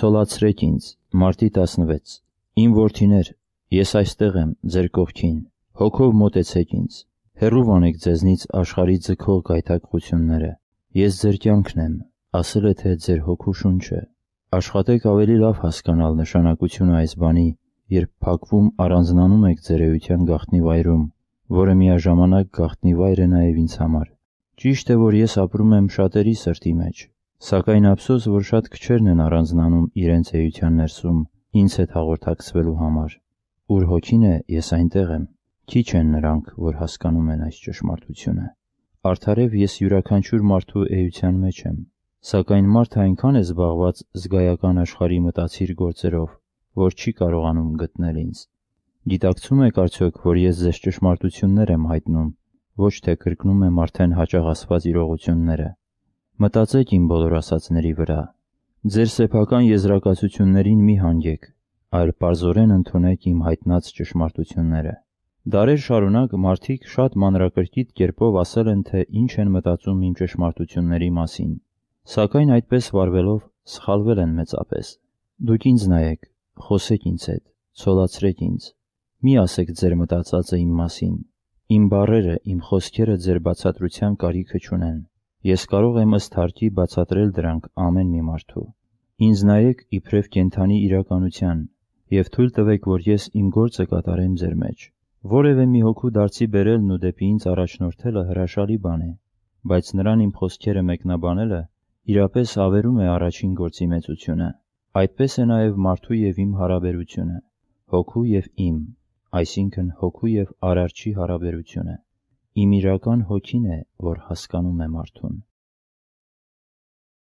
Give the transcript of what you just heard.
ցոլացրեք ինձ, մարտի 16։ Իմ որդիներ, ես այստեղ եմ, ձեր կողքին։ Հոգով մոտեցեք ինձ։ Հերու վանեք ձեզնից աշխարհի ձգող գայթակղությունները։ Ես ձեր կյանքն եմ, ասել է թե ձեր հոգու շունչը։ Աշխատեք ավելի լավ հասկանալ նշանակությունը այս բանի, երբ փակվում առանձնանում եք ձեր էության գախտնի վայրում, որը միաժամանակ գախտնի վայր է նաև ինձ համար։ Ճիշտ է, որ ես ապրում եմ շատերի սրտի մեջ, Սակայն ափսոս, որ շատ քչերն են առանձնանում իրենց էության ներսում ինձ հետ հաղորդակցվելու համար, ուր հոգին է, ես այնտեղ եմ, քիչ են նրանք, որ հասկանում են այս ճշմարտությունը։ Արդարև ես յուրաքանչյուր մարդու էության մեջ եմ, սակայն մարդը այնքան է զբաղված զգայական աշխարհի մտածիր գործերով, որ չի կարողանում գտնել ինձ։ Գիտակցում եք արդյոք, որ ես ձեզ ճշմարտություններ եմ հայտնում, ոչ թե կրկնում եմ արդեն հաճախ ասված իրողությունները Մտածեք իմ բոլոր ասացների վրա։ Ձեր սեփական եզրակացություններին մի հանգեք, այլ parzորեն ընդունեք իմ հայտնած ճշմարտությունները։ Դարեր շարունակ մարդիկ շատ մանրակրկիտ կերպով ասել են, թե ինչ են մտածում իմ ճշմարտությունների մասին, սակայն այդպես վարվելով սխալվել են մեծապես։ Դուք ինձ նայեք, խոսեք ինձ հետ, ցոլացրեք ինձ։ Մի ասեք ձեր մտածածը իմ մասին։ Իմ բարերը, իմ խոսքերը ձեր բացատրության կարիքը չունեն։ Ես կարող եմ ըստ հարկի բացատրել դրանք ամեն մի մարդու։ Ինձ նայեք իբրև կենդանի իրականության և թույլ տվեք, որ ես իմ գործը կատարեմ ձեր մեջ։ Որևէ մի հոգու դարձի բերելն ու դեպի ինձ առաջնորդելը հրաշալի բան է, բայց նրան իմ խոսքերը մեկնաբանելը իրապես ավերում է առաջին գործի մեծությունը։ Այդպես է նաև մարդու և իմ հարաբերությունը, հոգու և իմ, այսինքն՝ հոգու և Արարչի հարաբերությունը։ Իմ իրական հոգին է, որ հասկանում է մարդուն։